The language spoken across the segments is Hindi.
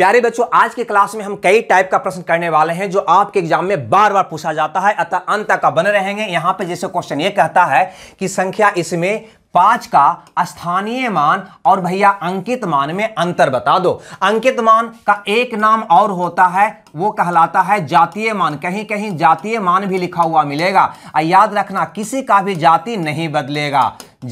प्यारे बच्चों आज के क्लास में हम कई टाइप का प्रश्न करने वाले हैं जो आपके एग्जाम में बार बार पूछा जाता है अतः अंत तक बने रहेंगे यहाँ पे जैसे क्वेश्चन ये कहता है कि संख्या इसमें पांच का स्थानीय मान और भैया अंकित मान में अंतर बता दो अंकित मान का एक नाम और होता है वो कहलाता है जातीय मान कहीं कहीं जातीय मान भी लिखा हुआ मिलेगा और याद रखना किसी का भी जाति नहीं बदलेगा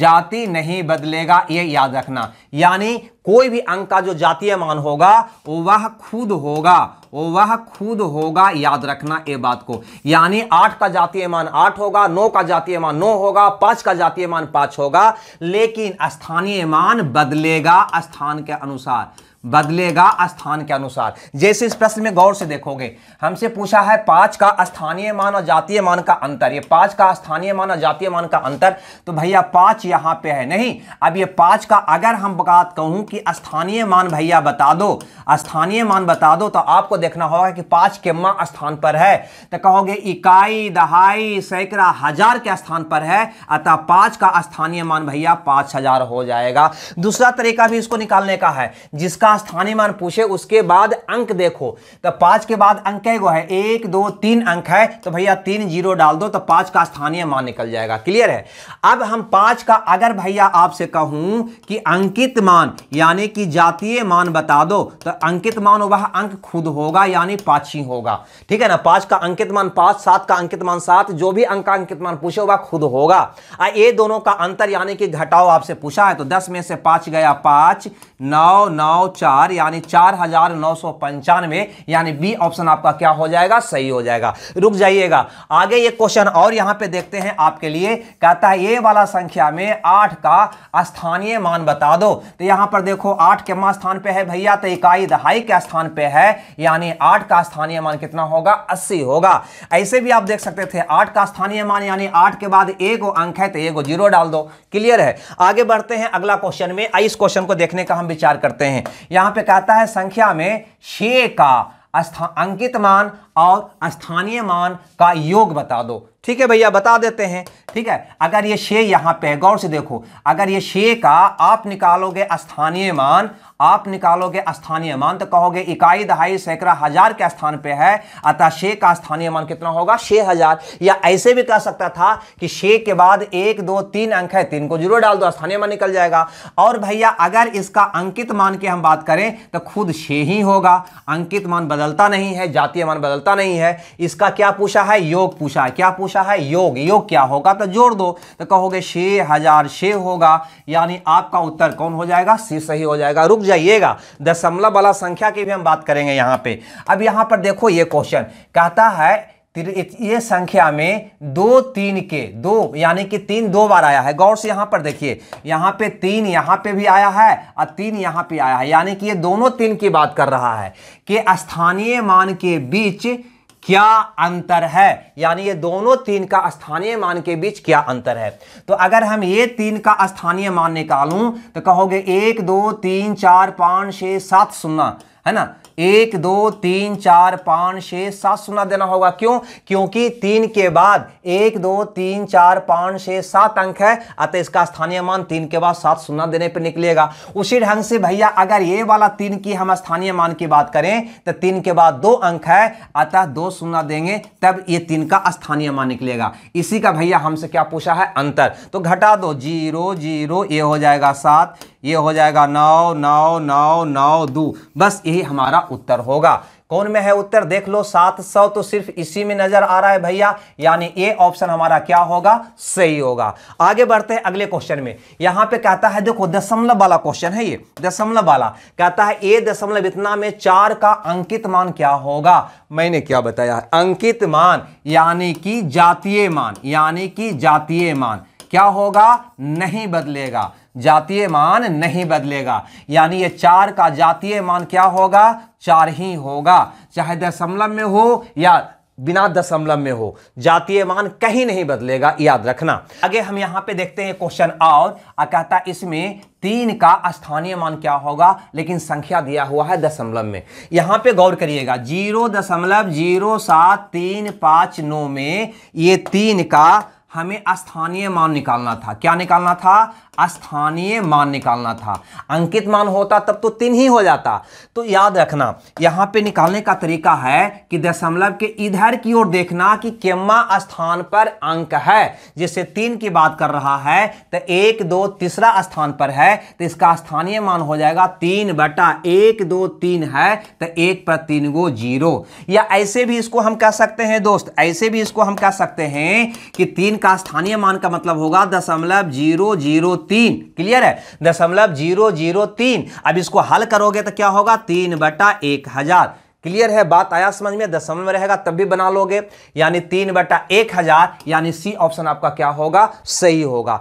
जाति नहीं बदलेगा ये याद रखना यानी कोई भी अंक का जो जातीय मान होगा वह खुद होगा वह खुद होगा याद रखना ये बात को यानी आठ का जातीय मान आठ होगा नौ का जातीय मान नौ होगा पांच का जातीय मान पांच होगा लेकिन स्थानीय मान बदलेगा स्थान के अनुसार बदलेगा स्थान के अनुसार जैसे इस प्रश्न में गौर से देखोगे हमसे पूछा है पांच का स्थानीय मान और जातीय मान का अंतर ये पांच का स्थानीय मान और जातीय मान का अंतर तो भैया पांच यहां पे है नहीं अब ये पांच का अगर हम बात कहूं कि कि स्थानीय मान भैया बता दो स्थानीय मान बता दो तो आपको देखना होगा कि पाँच किम्मा स्थान पर है तो कहोगे इकाई दहाई सैकड़ा हजार के स्थान पर है अतः पांच का स्थानीय मान भैया पांच हजार हो जाएगा दूसरा तरीका भी इसको निकालने का है जिसका स्थानीय मान पूछे उसके बाद अंक देखो तो पांच के बाद अंक कै है एक दो तीन अंक है तो भैया तीन जीरो डाल दो तो पांच का स्थानीय मान निकल जाएगा क्लियर है अब हम पांच का अगर भैया आपसे कहूं कि अंकित मान या यानी कि जातीय मान बता दो तो अंकित मान वह अंक खुद होगा यानी पाँच ही होगा ठीक है ना पांच का अंकित मान पांच सात का अंकित मान सात जो भी अंक का अंकित मान पूछे वह खुद होगा आ ये दोनों का अंतर यानी कि घटाओ आपसे पूछा है तो दस में से पांच गया पांच नौ नौ चार यानी चार हजार नौ सौ पंचानवे यानी बी ऑप्शन आपका क्या हो जाएगा सही हो जाएगा रुक जाइएगा आगे ये क्वेश्चन और यहां पे देखते हैं आपके लिए कहता है ये वाला संख्या में आठ का स्थानीय मान बता दो तो यहां पर देखो देखो आठ के मां स्थान पे है भैया तो इकाई दहाई के स्थान पे है यानी आठ का स्थानीय मान कितना होगा अस्सी होगा ऐसे भी आप देख सकते थे आठ का स्थानीय मान यानी आठ के बाद एक अंक है तो एक जीरो डाल दो क्लियर है आगे बढ़ते हैं अगला क्वेश्चन में इस क्वेश्चन को देखने का हम विचार करते हैं यहां पर कहता है संख्या में छे का अंकित मान और स्थानीय मान का योग बता दो ठीक है भैया बता देते हैं ठीक है अगर ये शे यहाँ पे गौर से देखो अगर ये शे का आप निकालोगे स्थानीय मान आप निकालोगे स्थानीय मान तो कहोगे इकाई दहाई सैकड़ा हजार के स्थान पे है अतः शे का स्थानीय मान कितना होगा छे हजार या ऐसे भी कह सकता था कि शे के बाद एक दो तीन अंक है तीन को जीरो डाल दो स्थानीय मान निकल जाएगा और भैया अगर इसका अंकित मान की हम बात करें तो खुद शे ही होगा अंकित मान बदलता नहीं है जातीय मान बदलता नहीं है इसका क्या पूछा है योग पूछा है क्या पूछा भाषा है योग योग क्या होगा तो जोड़ दो तो कहोगे छे हजार छे होगा यानी आपका उत्तर कौन हो जाएगा सी सही हो जाएगा रुक जाइएगा दशमलव वाला संख्या की भी हम बात करेंगे यहाँ पे अब यहाँ पर देखो ये क्वेश्चन कहता है ये संख्या में दो तीन के दो यानी कि तीन दो बार आया है गौर से यहां पर देखिए यहां पे तीन यहां पे भी आया है और तीन यहां पे आया है यानी कि ये दोनों तीन की बात कर रहा है कि स्थानीय मान के बीच क्या अंतर है यानी ये दोनों तीन का स्थानीय मान के बीच क्या अंतर है तो अगर हम ये तीन का स्थानीय मान निकालूं तो कहोगे एक दो तीन चार पांच छह सात सुनना है ना एक दो तीन चार पाँच छः सात सुना देना होगा क्यों क्योंकि तीन के बाद एक दो तीन चार पाँच छः सात अंक है अतः इसका स्थानीय मान तीन के बाद सात सुना देने पर निकलेगा उसी ढंग से भैया अगर ये वाला तीन की हम स्थानीय मान की बात करें तो तीन के बाद दो अंक है अतः दो सुना देंगे तब ये तीन का स्थानीय मान निकलेगा इसी का भैया हमसे क्या पूछा है अंतर तो घटा दो जीरो जीरो ये हो जाएगा सात ये हो जाएगा नौ नौ नौ नौ दो बस यही हमारा उत्तर होगा कौन में है उत्तर देख लो सात सौ तो सिर्फ इसी में नजर आ रहा है भैया यानी ए ऑप्शन हमारा क्या होगा सही होगा आगे बढ़ते हैं अगले क्वेश्चन में यहां पे कहता है देखो दशमलव वाला क्वेश्चन है ये दशमलव वाला कहता है ए दशमलव इतना में चार का अंकित मान क्या होगा मैंने क्या बताया अंकित मान यानी कि जातीय मान यानी कि जातीय मान क्या होगा नहीं बदलेगा जातीय मान नहीं बदलेगा यानी ये चार का जातीय मान क्या होगा चार ही होगा चाहे दशमलव में हो या बिना दशमलव में हो जातीय मान कहीं नहीं बदलेगा याद रखना आगे हम यहाँ पे देखते हैं क्वेश्चन और कहता इसमें तीन का स्थानीय मान क्या होगा लेकिन संख्या दिया हुआ है दशमलव में यहाँ पे गौर करिएगा जीरो दशमलव जीरो सात तीन पाँच नौ में ये तीन का हमें स्थानीय मान निकालना था क्या निकालना था स्थानीय मान निकालना था अंकित मान होता तब तो तीन ही हो जाता तो याद रखना यहाँ पे निकालने का तरीका है कि दशमलव के इधर की ओर देखना कि केम्मा स्थान पर अंक है जिससे तीन की बात कर रहा है तो एक दो तीसरा स्थान पर है तो इसका स्थानीय मान हो जाएगा तीन बटा एक दो तीन है तो एक पर तीन गो जीरो या ऐसे भी इसको हम कह सकते हैं दोस्त ऐसे भी इसको हम कह सकते हैं कि तीन का स्थानीय मान का मतलब होगा दशमलव जीरो जीरो तीन क्लियर है दशमलव जीरो जीरो तीन अब इसको हल करोगे तो क्या होगा तीन बटा एक हजार क्लियर है बात आया समझ में दशमलव में रहेगा तब भी बना लोगे यानी तीन बटा एक हजार यानी सी ऑप्शन आपका क्या होगा सही होगा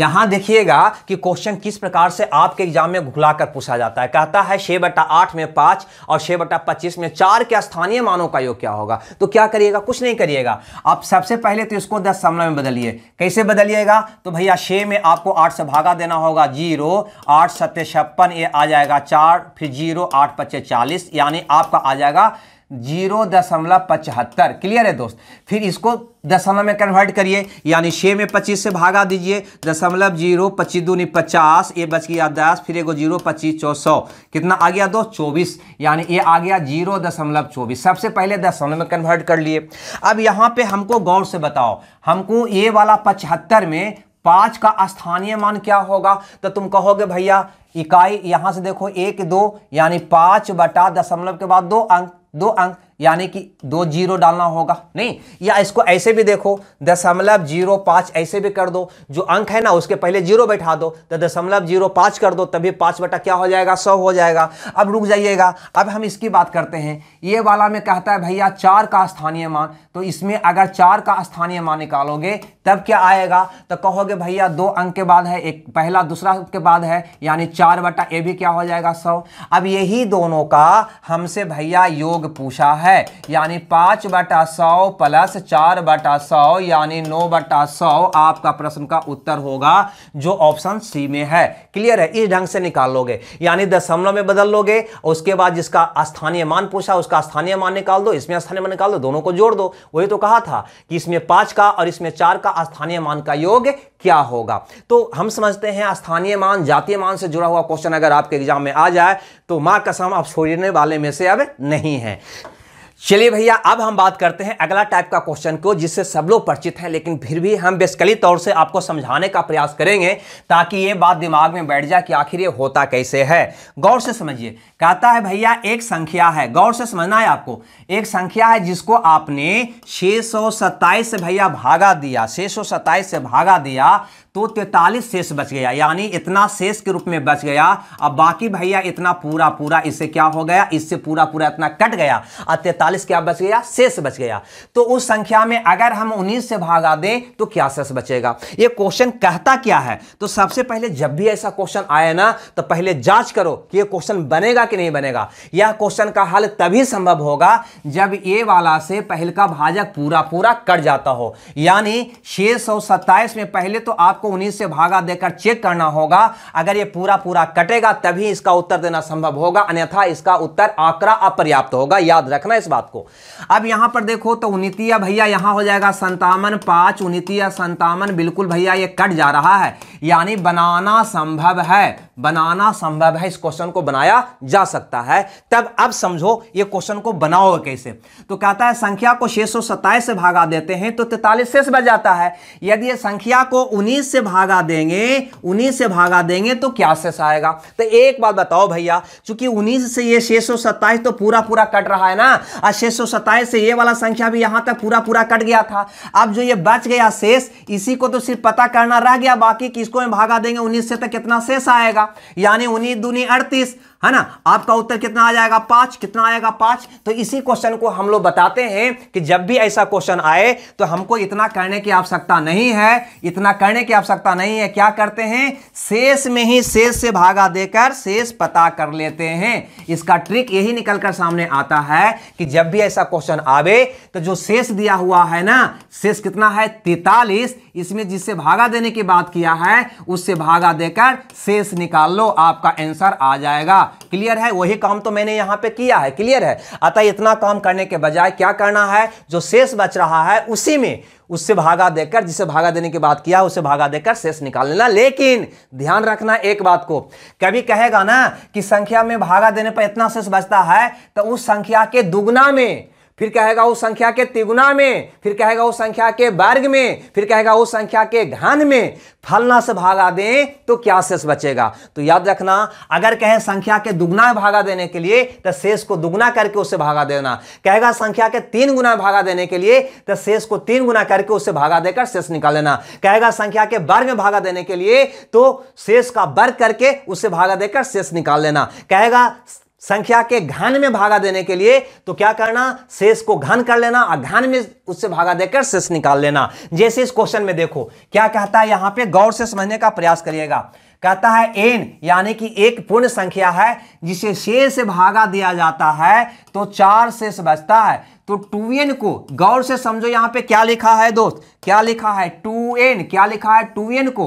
यहाँ देखिएगा कि क्वेश्चन किस प्रकार से आपके एग्जाम में घुला कर पूछा जाता है कहता है छह बटा आठ में पाँच और छह बटा पच्चीस में चार के स्थानीय मानों का योग क्या होगा तो क्या करिएगा कुछ नहीं करिएगा आप सबसे पहले तो इसको दस समय में बदलिए कैसे बदलिएगा तो भैया छे में आपको आठ से भागा देना होगा जीरो आठ सत्य छप्पन ये आ जाएगा चार फिर जीरो आठ पच्चे चालीस यानी आपका आ जाएगा जीरो दशमलव पचहत्तर क्लियर है दोस्त फिर इसको दशमलव में कन्वर्ट करिए यानी छः में पच्चीस से भागा दीजिए दशमलव जीरो पच्चीस दूनी पचास ये बच गया दस फिर एगो जीरो पच्चीस चौ सौ कितना आ गया दोस्त चौबीस यानी ये आ गया जीरो दशमलव चौबीस सबसे पहले दशमलव में कन्वर्ट कर लिए अब यहाँ पे हमको गौर से बताओ हमको ये वाला पचहत्तर में पाँच का स्थानीय मान क्या होगा तो तुम कहोगे भैया इकाई यहाँ से देखो एक दो यानी पाँच बटा दशमलव के बाद दो अंक do ang यानी कि दो जीरो डालना होगा नहीं या इसको ऐसे भी देखो दशमलव जीरो पाँच ऐसे भी कर दो जो अंक है ना उसके पहले जीरो बैठा दो तो दशमलव जीरो पाँच कर दो तभी पाँच बटा क्या हो जाएगा सौ हो जाएगा अब रुक जाइएगा अब हम इसकी बात करते हैं ये वाला में कहता है भैया चार का स्थानीय मान तो इसमें अगर चार का स्थानीय मान निकालोगे तब क्या आएगा तो कहोगे भैया दो अंक के बाद है एक पहला दूसरा के बाद है यानी चार बटा ए भी क्या हो जाएगा सौ अब यही दोनों का हमसे भैया योग पूछा है है यानी पाँच बटा सौ प्लस चार बटा सौ यानी नौ बटा सौ आपका प्रश्न का उत्तर होगा जो ऑप्शन सी में है क्लियर है इस ढंग से निकाल लोगे यानी दशमलव में बदल लोगे उसके बाद जिसका स्थानीय मान पूछा उसका स्थानीय मान निकाल दो इसमें स्थानीय मान निकाल दो दोनों को जोड़ दो वही तो कहा था कि इसमें पाँच का और इसमें चार का स्थानीय मान का योग क्या होगा तो हम समझते हैं स्थानीय मान जातीय मान से जुड़ा हुआ क्वेश्चन अगर आपके एग्जाम में आ जाए तो मां कसम आप छोड़ने वाले में से अब नहीं है चलिए भैया अब हम बात करते हैं अगला टाइप का क्वेश्चन को जिससे सब लोग परिचित हैं लेकिन फिर भी हम बेसिकली तौर से आपको समझाने का प्रयास करेंगे ताकि ये बात दिमाग में बैठ जाए कि आखिर ये होता कैसे है गौर से समझिए कहता है भैया एक संख्या है गौर से समझना है आपको एक संख्या है जिसको आपने छः से भैया भागा दिया छः से भागा दिया तो तैतालीस शेष बच गया यानी इतना शेष के रूप में बच गया अब बाकी भैया इतना पूरा पूरा इससे क्या हो गया इससे पूरा पूरा इतना कट गया और तैतालीस क्या बच गया शेष बच गया तो उस संख्या में अगर हम उन्नीस से भागा दें तो क्या शेष बचेगा ये क्वेश्चन कहता क्या है तो सबसे पहले जब भी ऐसा क्वेश्चन आए ना तो पहले जांच करो कि यह क्वेश्चन बनेगा कि नहीं बनेगा यह क्वेश्चन का हल तभी संभव होगा जब ये वाला से पहल का भाजक पूरा पूरा कट जाता हो यानी छह में पहले तो आपको आपको उन्नीस से भागा देकर चेक करना होगा अगर ये पूरा पूरा कटेगा तभी इसका उत्तर देना संभव होगा अन्यथा इसका उत्तर आंकड़ा अपर्याप्त होगा याद रखना इस बात को अब यहां पर देखो तो उनितिया भैया यहां हो जाएगा संतावन पांच उनितिया संतावन बिल्कुल भैया ये कट जा रहा है यानी बनाना संभव है बनाना संभव है इस क्वेश्चन को बनाया जा सकता है तब अब समझो ये क्वेश्चन को बनाओ कैसे तो कहता है संख्या को छह से भागा देते हैं तो तैतालीस शेष बच जाता है यदि संख्या को उन्नीस से भागा देंगे उन्नीस से भागा देंगे तो क्या शेष आएगा तो एक बात बताओ भैया चूंकि उन्नीस से ये छह तो पूरा पूरा कट रहा है ना और छह से ये वाला संख्या भी यहां तक पूरा पूरा कट गया था अब जो ये बच गया शेष इसी को तो सिर्फ पता करना रह गया बाकी किसको भागा देंगे उन्नीस से तो कितना शेष आएगा यानी उन्नीस दूनी अड़तीस है ना आपका उत्तर कितना आ जाएगा पाँच कितना आएगा पाँच तो इसी क्वेश्चन को हम लोग बताते हैं कि जब भी ऐसा क्वेश्चन आए तो हमको इतना करने की आवश्यकता नहीं है इतना करने की आवश्यकता नहीं है क्या करते हैं शेष में ही शेष से भागा देकर शेष पता कर लेते हैं इसका ट्रिक यही निकल कर सामने आता है कि जब भी ऐसा क्वेश्चन आवे तो जो शेष दिया हुआ है ना शेष कितना है तैतालीस इसमें जिससे भागा देने की बात किया है उससे भागा देकर शेष निकाल लो आपका आंसर आ जाएगा क्लियर है वही काम तो मैंने यहां पे किया है क्लियर है अतः इतना काम करने के बजाय क्या करना है जो शेष बच रहा है उसी में उससे भागा देकर जिसे भागा देने की बात किया उसे भागा देकर शेष निकाल लेना लेकिन ध्यान रखना एक बात को कभी कहेगा ना कि संख्या में भागा देने पर इतना शेष बचता है तो उस संख्या के दुगुना में फिर कहेगा उस संख्या के तिगुना में फिर कहेगा उस संख्या के वर्ग में फिर कहेगा उस संख्या के घन में फलना से भागा दें तो क्या शेष बचेगा तो याद रखना अगर कहे संख्या के दुगुना भागा देने के लिए तो शेष को दुगुना करके उसे भागा देना कहेगा संख्या के तीन गुना भागा देने के लिए तो शेष को तीन गुना करके उसे भागा देकर शेष निकाल लेना कहेगा संख्या के वर्ग में भागा देने के लिए तो शेष का वर्ग करके उसे भागा देकर शेष निकाल लेना कहेगा संख्या के घन में भागा देने के लिए तो क्या करना शेष को घन कर लेना और घन में उससे भागा देकर शेष निकाल लेना जैसे इस क्वेश्चन में देखो क्या कहता है यहां पे गौर से समझने का प्रयास करिएगा कहता है एन यानी कि एक पूर्ण संख्या है जिसे शेष से भागा दिया जाता है तो चार शेष बचता है तो टू एन को गौर से समझो यहां पे क्या लिखा है दोस्त क्या लिखा है टू एन क्या लिखा है टू एन को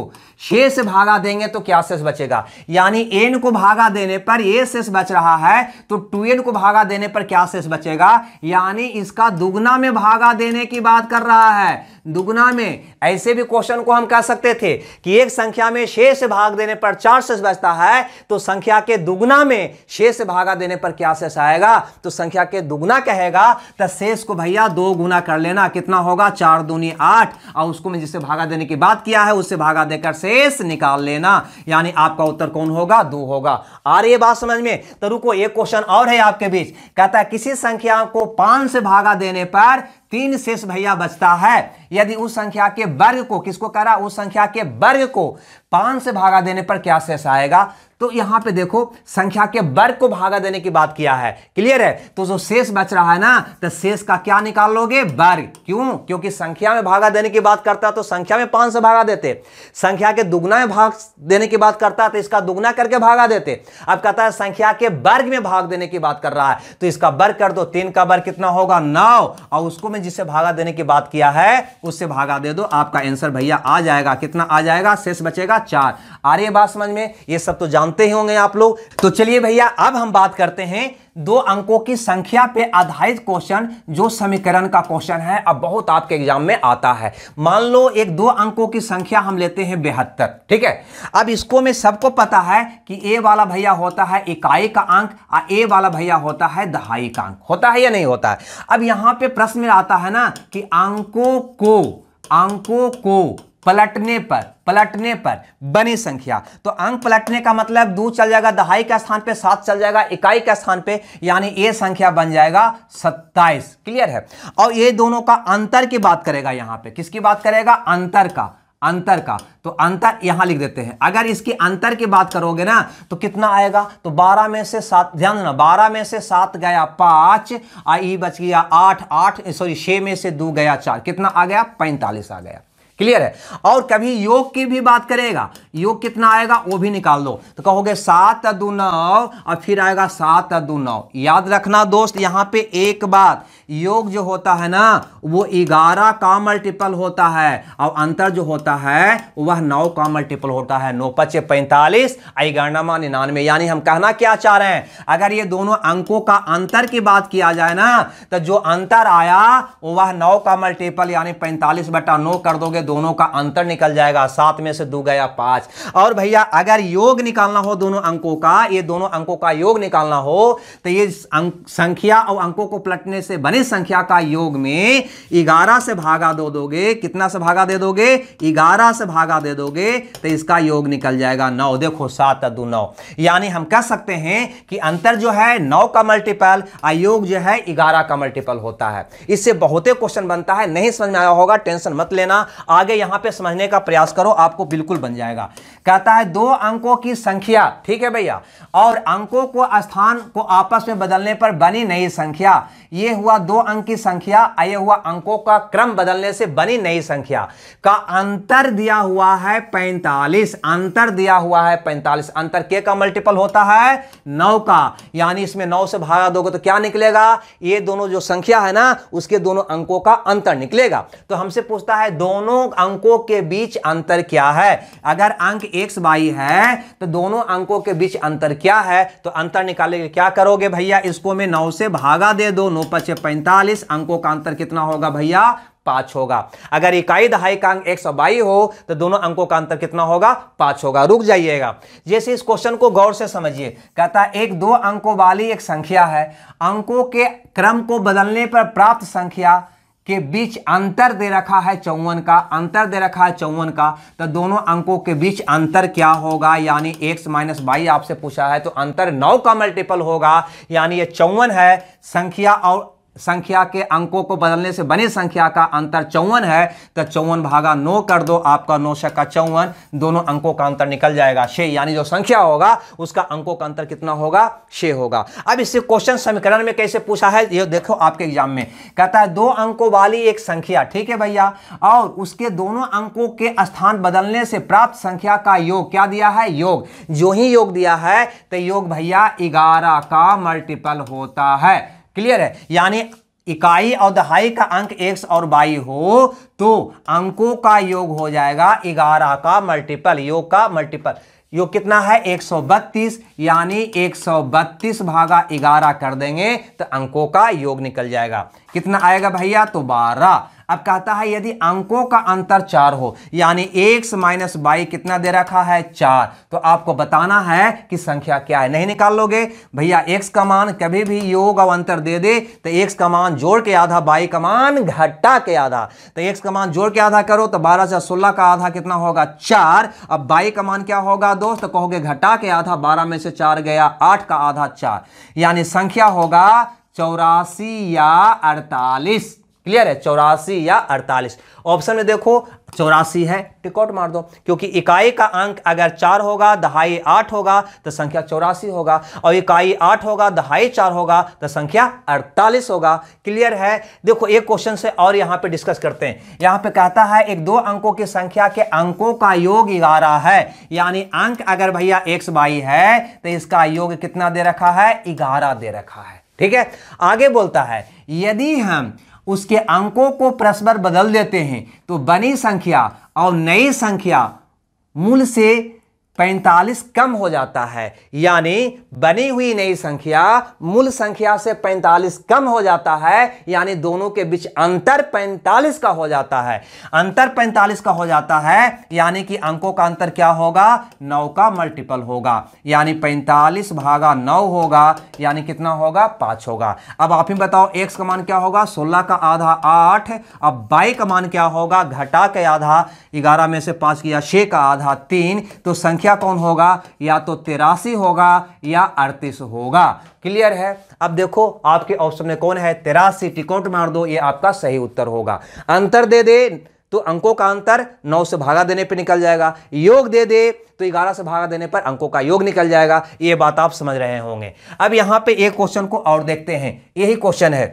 छः से भागा देंगे तो क्या शेष बचेगा यानी एन को भागा देने पर ये शेष बच रहा है तो टू एन को भागा देने पर क्या शेष बचेगा यानी इसका दुगना में भागा देने की बात कर रहा है दुगना में ऐसे भी क्वेश्चन को हम कह सकते थे कि एक संख्या में छः से भाग देने पर चार शेष बचता है तो संख्या के दुगुना में छः से भागा देने पर क्या शेष आएगा तो संख्या के दुगुना कहेगा तो शेष को भैया दो गुना कर लेना कितना होगा चार दूनी आठ और उसको मैं जिससे भागा देने की बात किया है उससे भागा देकर शेष निकाल लेना यानी आपका उत्तर कौन होगा दो होगा आ रही बात समझ में तो रुको एक क्वेश्चन और है आपके बीच कहता है किसी संख्या को पांच से भागा देने पर तीन शेष भैया बचता है यदि उस संख्या के वर्ग को किसको करा उस संख्या के वर्ग को पांच से भागा देने पर क्या शेष आएगा तो यहां पे देखो संख्या के वर्ग को भागा देने की बात किया है क्लियर है तो जो शेष बच रहा है ना तो शेष का क्या निकाल लोगे वर्ग क्यों क्योंकि संख्या में भागा देने की बात करता तो संख्या में पांच से भागा देते संख्या के दुगना में भाग देने की बात करता तो इसका दुगना करके भागा देते अब कहता है संख्या के वर्ग में भाग देने की बात कर रहा है तो इसका वर्ग कर दो तीन का वर्ग कितना होगा नौ और उसको ने जिससे भागा देने की बात किया है उससे भागा दे दो आपका आंसर भैया आ जाएगा कितना आ जाएगा शेष बचेगा चार आ रही बात समझ में ये सब तो जानते ही होंगे आप लोग तो चलिए भैया अब हम बात करते हैं दो अंकों की संख्या पे आधारित क्वेश्चन जो समीकरण का क्वेश्चन है अब बहुत आपके एग्जाम में आता है मान लो एक दो अंकों की संख्या हम लेते हैं बेहत्तर ठीक है अब इसको में सबको पता है कि ए वाला भैया होता है इकाई का अंक और ए वाला भैया होता है दहाई का अंक होता है या नहीं होता है अब यहां पर प्रश्न में आता है ना कि अंकों को अंकों को पलटने पर पलटने पर बनी संख्या तो अंक पलटने का मतलब दो चल जाएगा दहाई के स्थान पे सात चल जाएगा इकाई के स्थान पे यानी ये संख्या बन जाएगा सत्ताईस क्लियर है और ये दोनों का अंतर की बात करेगा यहाँ पे किसकी बात करेगा अंतर का अंतर का तो अंतर यहां लिख देते हैं अगर इसकी अंतर की बात करोगे ना तो कितना आएगा तो 12 में से सात ध्यान देना 12 में से सात गया पांच आई बच गया आठ आठ सॉरी छह में से दो गया चार कितना आ गया पैंतालीस आ गया क्लियर है और कभी योग की भी बात करेगा योग कितना आएगा वो भी निकाल दो तो कहोगे सात दो नौ और फिर आएगा सात दो नौ याद रखना दोस्त यहां पे एक बात योग जो होता है ना वो ग्यारह का मल्टीपल होता है और अंतर जो होता है वह नौ का मल्टीपल होता है नौ पचे पैंतालीस ग्यारहवा निन्यानवे यानी हम कहना क्या चाह रहे हैं अगर ये दोनों अंकों का अंतर की बात किया जाए ना तो जो अंतर आया वह नौ का मल्टीपल यानी पैंतालीस बटा नौ कर दोगे दोनों का अंतर निकल जाएगा सात में से दो गया पांच और भैया अगर योग निकालना हो दोनों अंकों का ये दोनों अंकों का योग निकालना हो तो ये संख्या और अंकों को पलटने से बने संख्या का योग में ग्यारह से भागा दो दोगे कितना से भागा दे दोगे ग्यारह से भागा दे दोगे तो इसका योग निकल जाएगा नौ देखो सात दो नौ यानी हम कह सकते हैं कि अंतर जो है नौ का मल्टीपल आयोग जो है ग्यारह का मल्टीपल होता है इससे बहुत क्वेश्चन बनता है नहीं समझ में आया होगा टेंशन मत लेना आगे यहां पे समझने का प्रयास करो आपको बिल्कुल बन जाएगा कहता है दो अंकों की संख्या ठीक है भैया और अंकों को स्थान को आपस में बदलने पर बनी नई संख्या ये हुआ दो अंक की संख्या ये हुआ अंकों का क्रम बदलने से बनी नई संख्या का अंतर दिया हुआ है पैंतालीस अंतर दिया हुआ है पैंतालीस अंतर के का मल्टीपल होता है नौ का यानी इसमें नौ से भागा दोगे तो क्या निकलेगा ये दोनों जो संख्या है ना उसके दोनों अंकों का अंतर निकलेगा तो हमसे पूछता है दोनों अंकों के बीच अंतर क्या है अगर अंक एक्स वाई है तो दोनों अंकों के बीच अंतर क्या है तो अंतर निकालेंगे क्या करोगे भैया इसको मैं नौ से भागा दे दो नौ पचे पैंतालीस अंकों का अंतर कितना होगा भैया पांच होगा अगर इकाई दहाई का अंक एक सौ बाई हो तो दोनों अंकों का अंतर कितना होगा पांच होगा रुक जाइएगा जैसे इस क्वेश्चन को गौर से समझिए कहता है एक दो अंकों वाली एक संख्या है अंकों के क्रम को बदलने पर प्राप्त संख्या के बीच अंतर दे रखा है चौवन का अंतर दे रखा है चौवन का तो दोनों अंकों के बीच अंतर क्या होगा यानी एक्स माइनस बाई आपसे पूछा है तो अंतर नौ का मल्टीपल होगा यानी ये चौवन है संख्या और संख्या के अंकों को बदलने से बनी संख्या का अंतर चौवन है तो चौवन भागा नौ कर दो आपका नौ शक्का चौवन दोनों अंकों का अंतर निकल जाएगा छे यानी जो संख्या होगा उसका अंकों का अंतर कितना होगा छः होगा अब इससे क्वेश्चन समीकरण में कैसे पूछा है ये देखो आपके एग्जाम में कहता है दो अंकों वाली एक संख्या ठीक है भैया और उसके दोनों अंकों के स्थान बदलने से प्राप्त संख्या का योग क्या दिया है योग जो ही योग दिया है तो योग भैया ग्यारह का मल्टीपल होता है क्लियर है यानी इकाई और दहाई का अंक x और बाई हो तो अंकों का योग हो जाएगा ग्यारह का मल्टीपल योग का मल्टीपल योग कितना है 132 यानी 132 भागा ग्यारह कर देंगे तो अंकों का योग निकल जाएगा कितना आएगा भैया तो बारह अब कहता है यदि अंकों का अंतर चार हो यानी एक माइनस बाई कितना दे रखा है चार तो आपको बताना है कि संख्या क्या है नहीं निकाल लोगे भैया एक्स का मान कभी भी योग और अंतर दे दे तो एक्स का मान जोड़ के आधा बाई का मान घटा के आधा तो एक्स का मान जोड़ के आधा करो तो बारह से सोलह का आधा कितना होगा चार अब बाई का मान क्या होगा दोस्त तो कहोगे घटा के आधा बारह में से चार गया आठ का आधा चार यानी संख्या होगा चौरासी या अड़तालीस क्लियर है चौरासी या अड़तालीस ऑप्शन में देखो चौरासी है टिकॉट मार दो क्योंकि इकाई का अंक अगर चार होगा दहाई आठ होगा तो संख्या चौरासी होगा और इकाई आठ होगा दहाई चार होगा तो संख्या अड़तालीस होगा क्लियर है देखो एक क्वेश्चन से और यहाँ पे डिस्कस करते हैं यहाँ पे कहता है एक दो अंकों की संख्या के अंकों का योग ग्यारह है यानी अंक अगर भैया एक्स बाई है तो इसका योग कितना दे रखा है ग्यारह दे रखा है ठीक है आगे बोलता है यदि हम उसके अंकों को परस्पर बदल देते हैं तो बनी संख्या और नई संख्या मूल से 45 कम हो जाता है यानी बनी हुई नई संख्या मूल संख्या से 45 कम हो जाता है यानी दोनों के बीच अंतर 45 का हो जाता है अंतर 45 का हो जाता है यानी कि अंकों का अंतर क्या होगा 9 का मल्टीपल होगा यानी 45 भागा 9 होगा यानी कितना होगा पांच होगा अब आप ही बताओ एक्स का मान क्या होगा 16 का आधा आठ अब बाई का मान क्या होगा घटा के आधा ग्यारह में से 5 किया 6 का आधा तीन तो संख्या संख्या कौन होगा या तो तिरासी होगा या अड़तीस होगा क्लियर है अब देखो आपके ऑप्शन में कौन है तिरासी टिकोट मार दो ये आपका सही उत्तर होगा अंतर दे दे तो अंकों का अंतर नौ से भागा देने पे निकल जाएगा योग दे दे तो ग्यारह से भागा देने पर अंकों का योग निकल जाएगा ये बात आप समझ रहे होंगे अब यहां पे एक क्वेश्चन को और देखते हैं यही क्वेश्चन है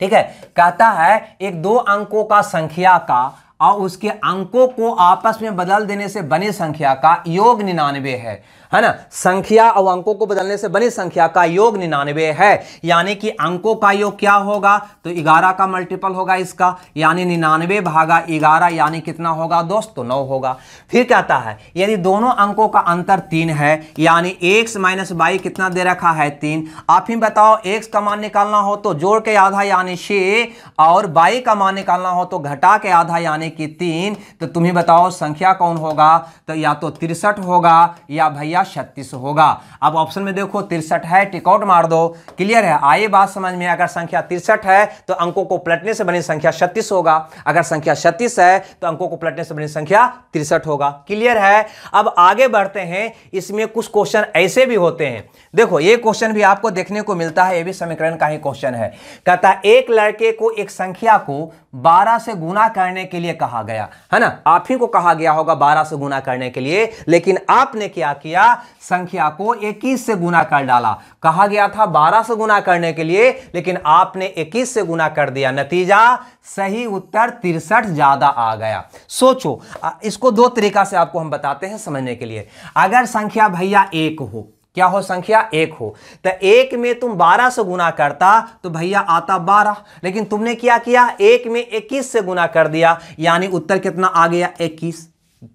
ठीक है कहता है एक दो अंकों का संख्या का और उसके अंकों को आपस में बदल देने से बनी संख्या का योग निन्यानवे है है ना संख्या और अंकों को बदलने से बनी संख्या का योग निन्यानवे है यानी कि अंकों का योग क्या होगा तो ग्यारह का मल्टीपल होगा इसका यानी निन्यानवे भागा ग्यारह यानी कितना होगा दोस्तों नौ होगा फिर कहता है यदि दोनों अंकों का अंतर तीन है यानी एक माइनस बाई कितना दे रखा है तीन आप ही बताओ एक्स का मान निकालना हो तो जोड़ के आधा यानी छे और बाई का मान निकालना हो तो घटा के आधा यानी कि तीन तो तुम्हें बताओ संख्या कौन होगा तो या तो तिरसठ होगा या भैया आएगा छत्तीस होगा अब ऑप्शन में देखो तिरसठ है टिकआउट मार दो क्लियर है आइए बात समझ में अगर संख्या तिरसठ है तो अंकों को पलटने से बनी संख्या छत्तीस होगा अगर संख्या छत्तीस है तो अंकों को पलटने से बनी संख्या तिरसठ होगा क्लियर है अब आगे बढ़ते हैं इसमें कुछ क्वेश्चन ऐसे भी होते हैं देखो ये क्वेश्चन भी आपको देखने को मिलता है ये भी समीकरण का ही क्वेश्चन है कहता एक लड़के को एक संख्या को बारह से गुना करने के लिए कहा गया है ना आप ही को कहा गया होगा बारह से गुना करने के लिए लेकिन आपने क्या किया गया संख्या को 21 से गुना कर डाला कहा गया था 12 से गुना करने के लिए लेकिन आपने 21 से गुना कर दिया नतीजा सही उत्तर तिरसठ ज्यादा आ गया सोचो इसको दो तरीका से आपको हम बताते हैं समझने के लिए अगर संख्या भैया एक हो क्या हो संख्या एक हो तो एक में तुम बारह से गुना करता तो भैया आता बारह लेकिन तुमने क्या किया एक में इक्कीस से गुना कर दिया यानी उत्तर कितना आ गया इक्कीस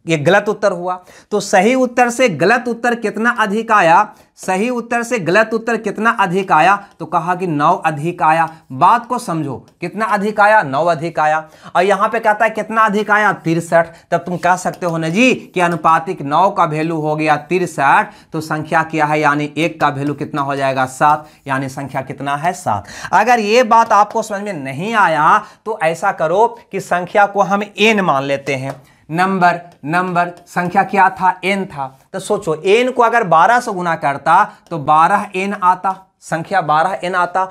ये गलत उत्तर हुआ तो सही उत्तर से गलत उत्तर कितना अधिक आया सही उत्तर से गलत उत्तर कितना अधिक आया तो कहा कि नौ अधिक आया बात को समझो कितना अधिक आया नौ अधिक आया और यहां पे कहता है कितना अधिक आया तिरसठ तब तुम कह सकते हो ना जी कि अनुपातिक नौ का वैल्यू हो गया तिरसठ तो संख्या क्या है यानी एक का वैल्यू कितना हो जाएगा सात यानी संख्या कितना है सात अगर ये बात आपको समझ में नहीं आया तो ऐसा करो कि संख्या को हम एन मान लेते हैं नंबर नंबर संख्या क्या था एन था तो सोचो एन को अगर 12 से गुना करता तो 12 एन आता संख्या 12 एन आता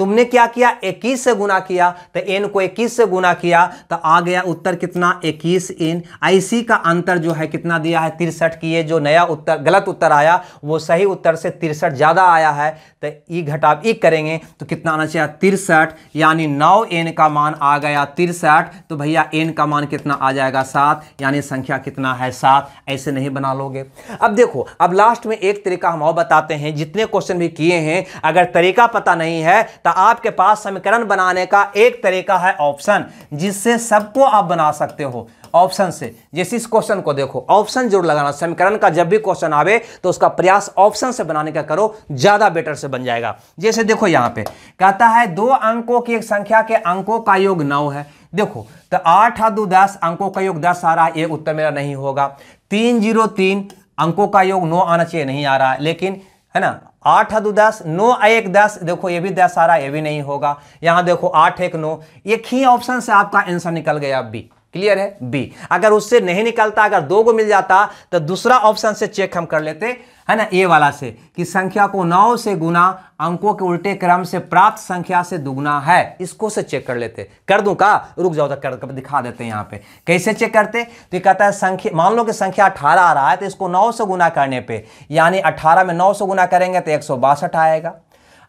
तुमने क्या किया 21 से गुना किया तो एन को 21 से गुना किया तो आ गया उत्तर कितना 21 एन आईसी का अंतर जो है कितना दिया है तिरसठ की जो नया उत्तर गलत उत्तर आया वो सही उत्तर से तिरसठ ज़्यादा आया है तो ई e घटाव ई e करेंगे तो कितना आना चाहिए तिरसठ यानी नौ एन का मान आ गया तिरसठ तो भैया एन का मान कितना आ जाएगा सात यानी संख्या कितना है सात ऐसे नहीं बना लोगे अब देखो अब लास्ट में एक तरीका हम और बताते हैं जितने क्वेश्चन भी किए हैं अगर तरीका पता नहीं है तो तो आपके पास समीकरण बनाने का एक तरीका है ऑप्शन जिससे सबको आप बना सकते हो ऑप्शन से जैसे इस क्वेश्चन को देखो ऑप्शन जरूर लगाना समीकरण का जब भी क्वेश्चन आवे तो उसका प्रयास ऑप्शन से बनाने का करो ज्यादा बेटर से बन जाएगा जैसे देखो यहाँ पे कहता है दो अंकों की एक संख्या के अंकों का योग नौ है देखो तो आठ दो दस अंकों का योग दस आ रहा है ये उत्तर मेरा नहीं होगा तीन जीरो तीन अंकों का योग नौ आना चाहिए नहीं आ रहा है लेकिन है ना आठ दो दस नौ एक दस देखो ये भी दस आ रहा है ये भी नहीं होगा यहां देखो आठ एक नौ एक ही ऑप्शन से आपका आंसर निकल गया अब भी क्लियर है बी अगर उससे नहीं निकलता अगर दो को मिल जाता तो दूसरा ऑप्शन से चेक हम कर लेते है ना ए वाला से कि संख्या को नौ से गुना अंकों के उल्टे क्रम से प्राप्त संख्या से दुगुना है इसको से चेक कर लेते कर दूं का रुक जाओ तो कर, दिखा देते हैं यहां पे कैसे चेक करते तो ये कहता है संख्या मान लो कि संख्या अठारह आ रहा है तो इसको नौ से गुना करने पर यानी अठारह में नौ से गुना करेंगे तो एक आएगा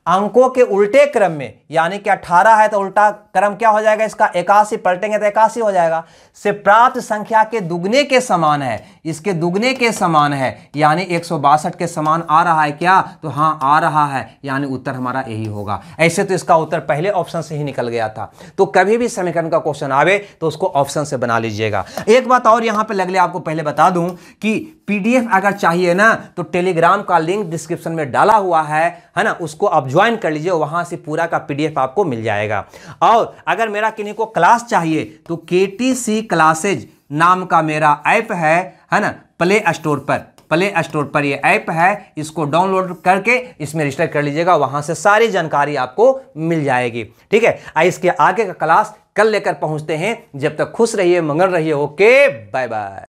अंकों के उल्टे क्रम में यानी कि 18 है तो उल्टा क्रम क्या हो जाएगा इसका एकासी पलटेंगे तो एकासी हो जाएगा से प्राप्त संख्या के दुगने के समान है इसके दुगने के समान है यानी एक के समान आ रहा है क्या तो हाँ आ रहा है यानी उत्तर हमारा यही होगा ऐसे तो इसका उत्तर पहले ऑप्शन से ही निकल गया था तो कभी भी समीकरण का क्वेश्चन आवे तो उसको ऑप्शन से बना लीजिएगा एक बात और यहाँ पर लगले आपको पहले बता दूँ कि पीडीएफ अगर चाहिए ना तो टेलीग्राम का लिंक डिस्क्रिप्शन में डाला हुआ है है ना उसको आप ज्वाइन कर लीजिए वहां से पूरा का पीडीएफ आपको मिल जाएगा और और अगर मेरा किन्हीं को क्लास चाहिए तो के टी सी क्लासेज नाम का मेरा ऐप है है ना प्ले स्टोर पर प्ले स्टोर पर ये ऐप है इसको डाउनलोड करके इसमें रजिस्टर कर लीजिएगा वहाँ से सारी जानकारी आपको मिल जाएगी ठीक है इसके आगे का क्लास कल लेकर पहुँचते हैं जब तक खुश रहिए मंगल रहिए ओके बाय बाय